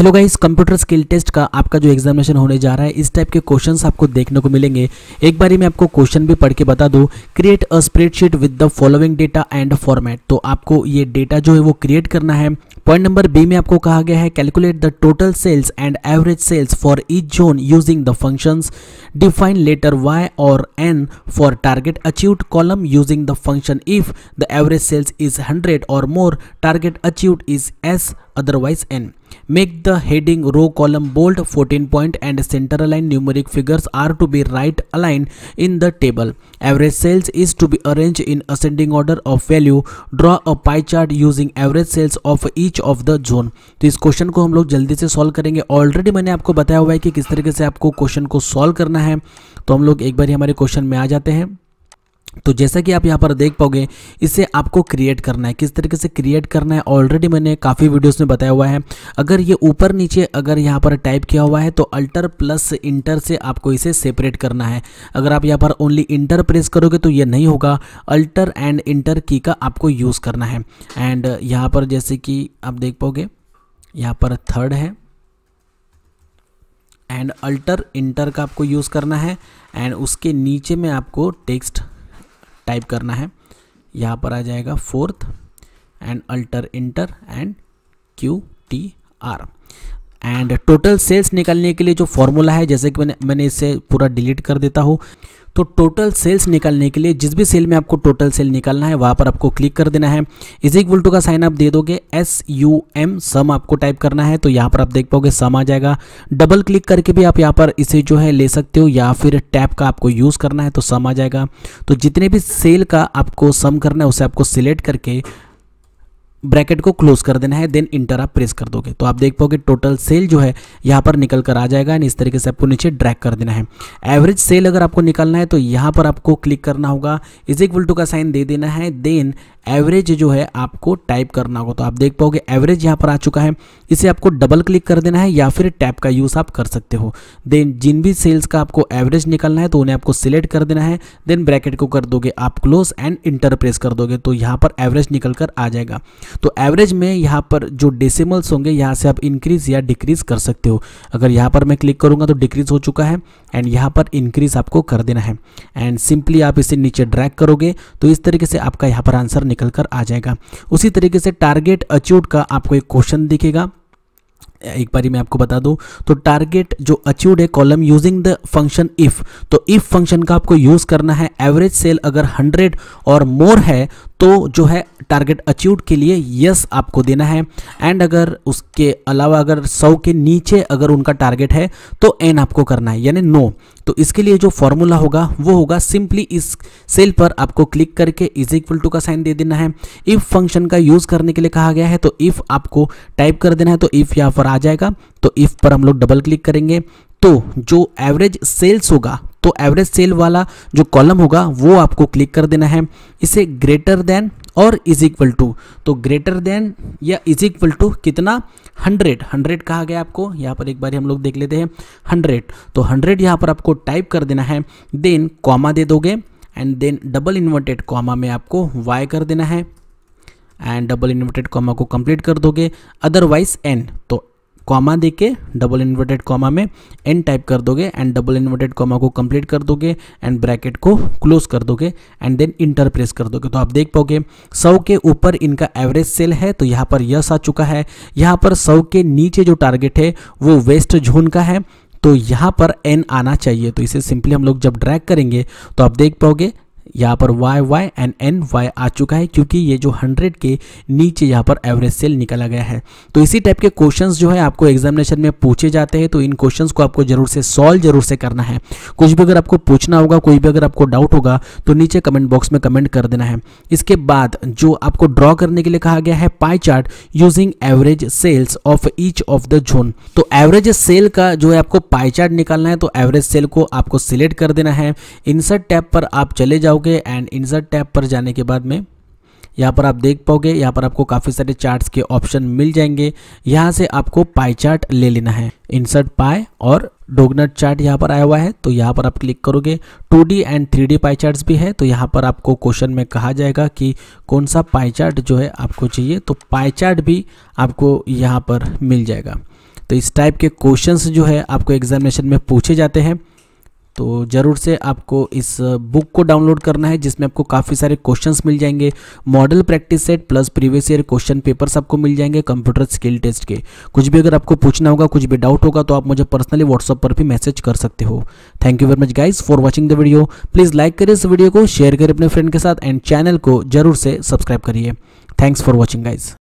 Hello guys computer skill test का आपका जो एग्जामिनेशन होने जा रहा है इस टाइप के क्वेश्चंस आपको देखने को मिलेंगे एक बारी मैं आपको क्वेश्चन भी पढ़ के बता दूं create a spreadsheet with the following data and format तो आपको ये डेटा जो है वो क्रिएट करना है पॉइंट नंबर बी में आपको कहा गया है calculate the total sales and average sales for each zone using the functions define letter Y or N for target achieved column using the function if the average sales is hundred or more target achieved is S otherwise N Make the heading row column bold 14 point and center aligned numeric figures are to be right aligned in the table. Average sales is to be arranged in ascending order of value. Draw a pie chart using average sales of each of the zone. तो इस question को हम लोग जल्दी से solve करेंगे already मैंने आपको बताया हुआ है कि किस तरीके से आपको क्वेश्चन को सॉल्व करना है तो हम लोग एक बार ही हमारे क्वेश्चन में आ जाते हैं तो जैसा कि आप यहाँ पर देख पाओगे इसे आपको क्रिएट करना है किस तरीके से क्रिएट करना है ऑलरेडी मैंने काफ़ी वीडियोस में बताया हुआ है अगर ये ऊपर नीचे अगर यहाँ पर टाइप किया हुआ है तो अल्टर प्लस इंटर से आपको इसे सेपरेट करना है अगर आप यहाँ पर ओनली इंटर प्रेस करोगे तो ये नहीं होगा अल्टर एंड इंटर की का आपको यूज़ करना है एंड यहाँ पर जैसे कि आप देख पाओगे यहाँ पर थर्ड है एंड अल्टर इंटर का आपको यूज़ करना है एंड उसके नीचे में आपको टेक्स्ट टाइप करना है यहाँ पर आ जाएगा fourth and alter enter and Q T R and total sales निकालने के लिए जो फॉर्मूला है जैसे कि मैंने मैंने इसे पूरा डिलीट कर देता हूँ तो टोटल सेल्स निकालने के लिए जिस भी सेल में आपको टोटल सेल निकालना है वहाँ पर आपको क्लिक कर देना है इज इक्वल टू का साइन आप दे दोगे एस यू एम सम आपको टाइप करना है तो यहाँ पर आप देख पाओगे सम आ जाएगा डबल क्लिक करके भी आप यहाँ पर इसे जो है ले सकते हो या फिर टैप का आपको यूज़ करना है तो सम आ जाएगा तो जितने भी सेल का आपको सम करना है उसे आपको सिलेक्ट करके ब्रैकेट को क्लोज कर देना है देन इंटर आप प्रेस कर दोगे तो आप देख पाओगे टोटल सेल जो है यहाँ पर निकल कर आ जाएगा एंड इस तरीके से आपको नीचे ड्रैग कर देना है एवरेज सेल अगर आपको निकालना है तो यहाँ पर आपको क्लिक करना होगा इज इक्वल टू का साइन दे देना है देन एवरेज जो है आपको टाइप करना होगा तो आप देख पाओगे एवरेज यहाँ पर आ चुका है इसे आपको डबल क्लिक कर देना है या फिर टैप का यूज़ आप कर सकते हो देन जिन भी सेल्स का आपको एवरेज निकालना है तो उन्हें आपको सिलेक्ट कर देना है देन ब्रैकेट को कर दोगे आप क्लोज एंड इंटर प्रेस कर दोगे तो यहाँ पर एवरेज निकल कर आ जाएगा तो एवरेज में यहाँ पर जो डेसिमल्स होंगे यहाँ से आप इंक्रीज या डिक्रीज कर सकते हो अगर यहाँ पर मैं क्लिक करूँगा तो डिक्रीज हो चुका है एंड यहाँ पर इंक्रीज आपको कर देना है एंड सिंपली आप इसे नीचे ड्रैक करोगे तो इस तरीके से आपका यहाँ पर आंसर निकल कर आ जाएगा उसी तरीके से टारगेट अचीव का आपको एक क्वेश्चन दिखेगा एक बारी मैं आपको बता दूं तो टारगेट जो अचीव्ड है column using the function if तो इफ फंक्शन का आपको यूज करना है एवरेज सेल अगर 100 और मोर है तो जो है टारगेट अचीव के लिए यस आपको देना है एंड अगर उसके अलावा अगर सौ के नीचे अगर उनका टारगेट है तो एन आपको करना है यानी नो तो इसके लिए जो फॉर्मूला होगा वो होगा सिंपली इस सेल पर आपको क्लिक करके इज इक्वल टू का साइन दे देना है इफ़ फंक्शन का यूज़ करने के लिए कहा गया है तो इफ़ आपको टाइप कर देना है तो इफ़ यहाँ पर आ जाएगा तो इफ़ पर हम लोग डबल क्लिक करेंगे तो जो एवरेज सेल्स होगा तो एवरेज सेल वाला जो कॉलम होगा वो आपको क्लिक कर देना है इसे greater than or is equal to तो ग्रेटर देन या इज इक्वल टू कितना 100 100 कहा गया आपको यहाँ पर एक बार हम लोग देख लेते हैं हंड्रेड तो हंड्रेड यहाँ पर आपको टाइप कर देना है देन कॉमा दे दोगे and then double inverted comma में आपको वाई कर देना है एंड डबल इन्वर्टेड कॉमा को कंप्लीट कर दोगे अदरवाइज एन तो कॉमा देके डबल इन्वर्टेड कॉमा में एन टाइप कर दोगे एंड डबल इन्वर्टेड कॉमा को कंप्लीट कर दोगे एंड ब्रैकेट को क्लोज कर दोगे एंड देन इंटर प्रेस कर दोगे तो आप देख पाओगे सौ के ऊपर इनका एवरेज सेल है तो यहाँ पर यस आ चुका है यहाँ पर सौ के नीचे जो टारगेट है वो वेस्ट जोन का है तो यहाँ पर एन आना चाहिए तो इसे सिंपली हम लोग जब ड्रैग करेंगे तो आप देख पाओगे यहाँ पर Y Y and N Y आ चुका है क्योंकि ये जो 100 के नीचे यहाँ पर एवरेज सेल निकाला गया है तो इसी टाइप के क्वेश्चंस जो है आपको एग्जामिनेशन में पूछे जाते हैं तो इन क्वेश्चंस को आपको जरूर से सॉल्व जरूर से करना है कुछ भी अगर आपको पूछना होगा कोई भी अगर आपको डाउट होगा तो नीचे कमेंट बॉक्स में कमेंट कर देना है इसके बाद जो आपको ड्रॉ करने के लिए कहा गया है pie chart using average sales of each of the zone तो एवरेज सेल का जो है आपको पाई चार्ट निकालना है तो एवरेज सेल को आपको सिलेक्ट कर देना है इंसर्ट टैप पर आप चले जाओ जाओगे एंड इंसर्ट टैब पर जाने के बाद में यहाँ पर आप देख पाओगे यहाँ पर आपको काफ़ी सारे चार्ट्स के ऑप्शन मिल जाएंगे यहाँ से आपको पाई चार्ट ले लेना है इंसर्ट पाई और डोगनट चार्ट यहाँ पर आया हुआ है तो यहाँ पर आप क्लिक करोगे 2D and 3D pie charts भी है तो यहाँ पर आपको क्वेश्चन में कहा जाएगा कि कौन सा पाई चार्ट जो है आपको चाहिए तो पाई चार्ट भी आपको यहाँ पर मिल जाएगा तो इस टाइप के क्वेश्चंस जो है आपको एग्जामिनेशन में पूछे जाते हैं तो ज़रूर से आपको इस बुक को डाउनलोड करना है जिसमें आपको काफ़ी सारे क्वेश्चंस मिल जाएंगे model practice set plus previous year question papers आपको मिल जाएंगे कंप्यूटर स्किल टेस्ट के कुछ भी अगर आपको पूछना होगा कुछ भी डाउट होगा तो आप मुझे पर्सनली व्हाट्सअप पर भी मैसेज कर सकते हो thank you very much guys for watching the video please like करें इस वीडियो को शेयर करें अपने फ्रेंड के साथ एंड चैनल को जरूर से सब्सक्राइब करिए थैंक्स फॉर वॉचिंग गाइज